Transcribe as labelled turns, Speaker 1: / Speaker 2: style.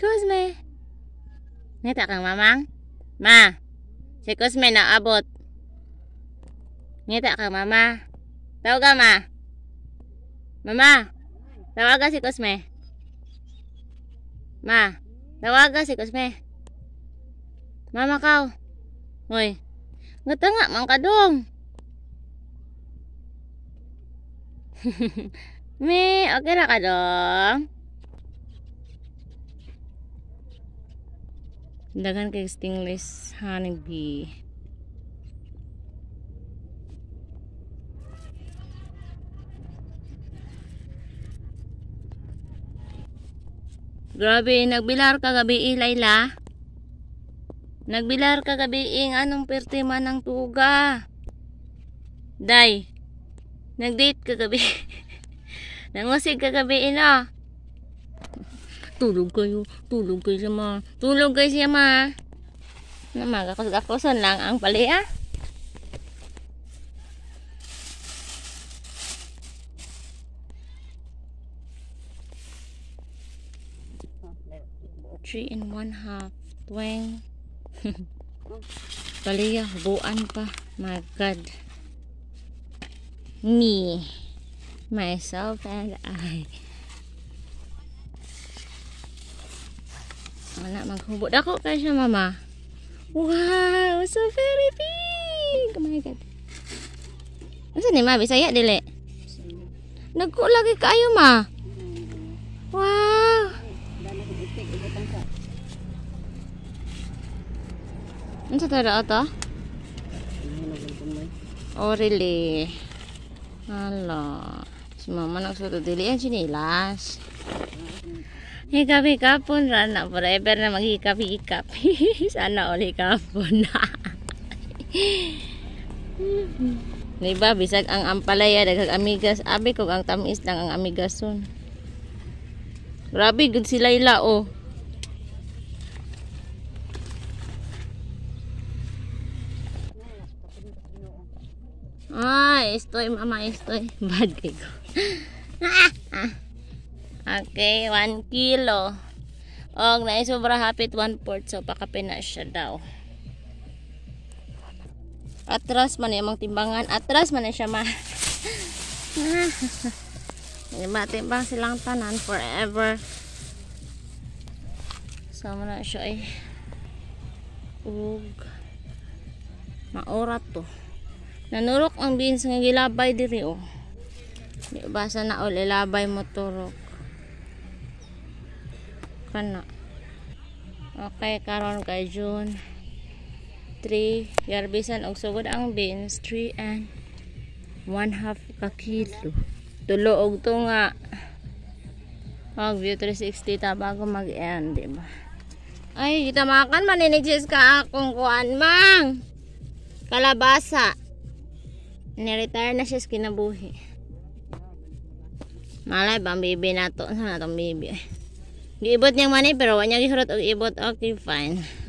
Speaker 1: Cosme. Neta kang mamang? Ma, si Cosme na abot. Neta kang mama? Tawag ka ma. Mama, tawag ka si Cosme. Ma, tawag ka si Cosme. Mama kau. Hoy, ngata nga mang kadong. Me, okay ra ka dong? Dagan kay stingless honeybee. Grabe, nagbilar kagabi eh, ilayla. Nagbilar kagabi ing eh, anong pertima ng tuga. Day, nagdate kagabi. Nangusig kagabi ina. Eh, Tulog kayo. Tulog kayo siya ma. Tulog kayo siya ma. Namagakos-gakosan lang ang pali ah. Three and one half. Twang. Paliya, ah, buan pa. My God. Me. Myself and I. anak maghubot ako kay siya mama wow so very big oh my god asa ni ma bisaya dili nagko lagi kayu ma wow unsa tara ata oh really Hala. Si mama nagsuto dili kan, sini, sinilas. Hikap-hikapon sana. Forever na maghikap-hikap. sana all na diba, bisag ang ampalaya, dagag amigas. Abi ko ang tamis lang ang amigas amigason. Grabe, good si ila, oh. Ay, estoy, mama, estoy. Bad kay ko. ah, ah. Okay, 1 kilo. Og oh, na sobra hapit 1 4 so pakapin na siya daw. Atras man yung timbangan. Atras man siya ma. diba, timbang silang tanan forever. So, na siya eh. Ug. Maorat to. Nanurok ang beans ng gilabay diri oh. Basa na all ilabay mo turok kana okay karon kay June 3 yarbisan og sugod ang beans 3 and 1 half ka kilo tulo og tunga mag view 360 ta bago mag end di ba ay kita makan maninigsis ka akong kuan mang kalabasa niretire na siya sa kinabuhi malay bang bibi na to saan na tong bibi Giibot niyang mani pero wanya gihurot og ibot og okay, fine.